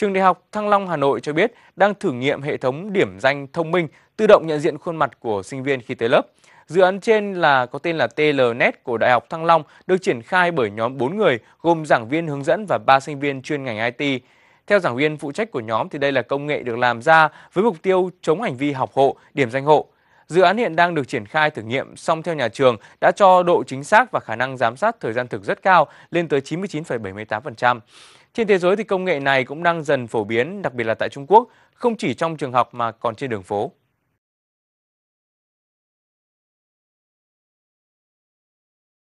Trường Đại học Thăng Long Hà Nội cho biết đang thử nghiệm hệ thống điểm danh thông minh tự động nhận diện khuôn mặt của sinh viên khi tới lớp. Dự án trên là có tên là TLNet e của Đại học Thăng Long được triển khai bởi nhóm 4 người gồm giảng viên hướng dẫn và 3 sinh viên chuyên ngành IT. Theo giảng viên phụ trách của nhóm thì đây là công nghệ được làm ra với mục tiêu chống hành vi học hộ, điểm danh hộ. Dự án hiện đang được triển khai thử nghiệm, song theo nhà trường đã cho độ chính xác và khả năng giám sát thời gian thực rất cao, lên tới 99,78%. Trên thế giới thì công nghệ này cũng đang dần phổ biến, đặc biệt là tại Trung Quốc, không chỉ trong trường học mà còn trên đường phố.